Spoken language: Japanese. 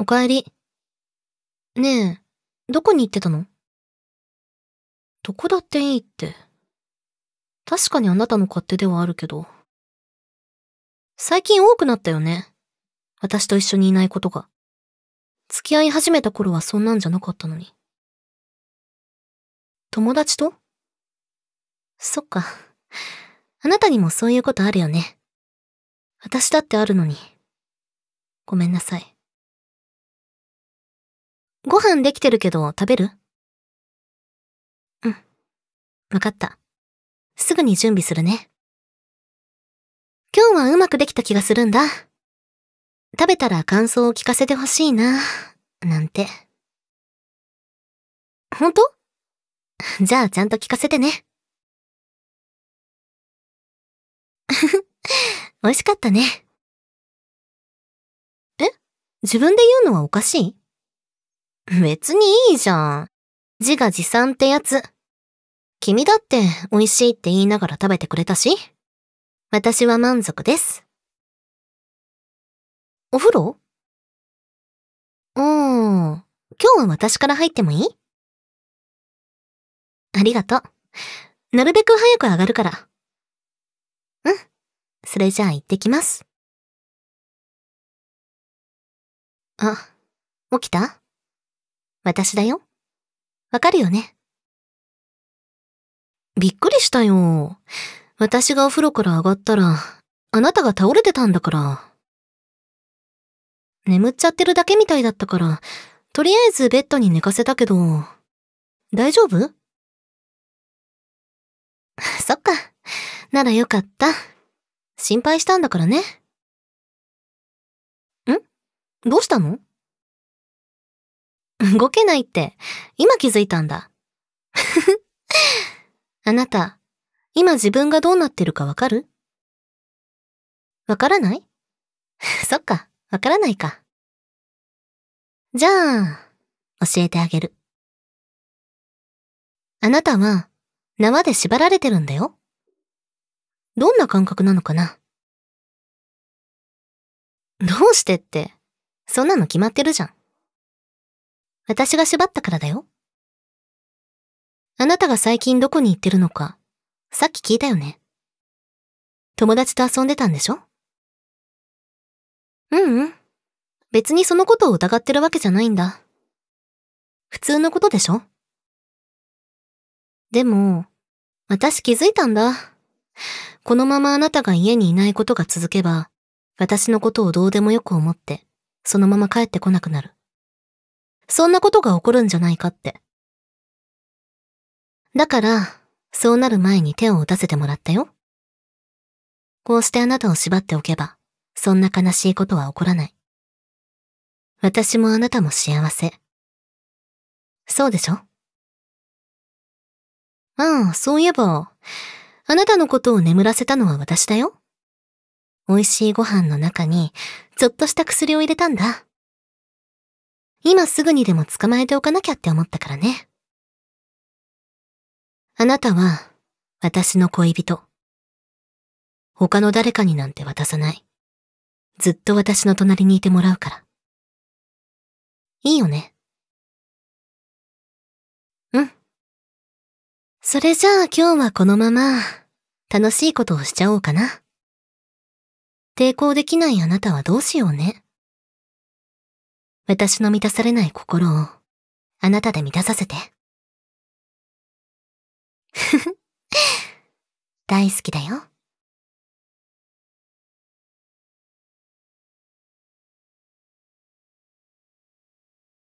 おかえり。ねえ、どこに行ってたのどこだっていいって。確かにあなたの勝手ではあるけど。最近多くなったよね。私と一緒にいないことが。付き合い始めた頃はそんなんじゃなかったのに。友達とそっか。あなたにもそういうことあるよね。私だってあるのに。ごめんなさい。ご飯できてるけど食べるうん。わかった。すぐに準備するね。今日はうまくできた気がするんだ。食べたら感想を聞かせてほしいな、なんて。本当じゃあちゃんと聞かせてね。美味しかったね。え自分で言うのはおかしい別にいいじゃん。自画自賛ってやつ。君だって美味しいって言いながら食べてくれたし。私は満足です。お風呂うーん。今日は私から入ってもいいありがとう。なるべく早く上がるから。うん。それじゃあ行ってきます。あ、起きた私だよ。わかるよね。びっくりしたよ。私がお風呂から上がったら、あなたが倒れてたんだから。眠っちゃってるだけみたいだったから、とりあえずベッドに寝かせたけど、大丈夫 そっか。ならよかった。心配したんだからね。んどうしたの動けないって、今気づいたんだ。あなた、今自分がどうなってるかわかるわからない そっか、わからないか。じゃあ、教えてあげる。あなたは縄で縛られてるんだよ。どんな感覚なのかなどうしてって、そんなの決まってるじゃん。私が縛ったからだよ。あなたが最近どこに行ってるのか、さっき聞いたよね。友達と遊んでたんでしょううん。別にそのことを疑ってるわけじゃないんだ。普通のことでしょでも、私気づいたんだ。このままあなたが家にいないことが続けば、私のことをどうでもよく思って、そのまま帰ってこなくなる。そんなことが起こるんじゃないかって。だから、そうなる前に手を打たせてもらったよ。こうしてあなたを縛っておけば、そんな悲しいことは起こらない。私もあなたも幸せ。そうでしょああ、そういえば、あなたのことを眠らせたのは私だよ。美味しいご飯の中に、ちょっとした薬を入れたんだ。今すぐにでも捕まえておかなきゃって思ったからね。あなたは、私の恋人。他の誰かになんて渡さない。ずっと私の隣にいてもらうから。いいよね。うん。それじゃあ今日はこのまま、楽しいことをしちゃおうかな。抵抗できないあなたはどうしようね。私の満たされない心を、あなたで満たさせて。ふふ、大好きだよ。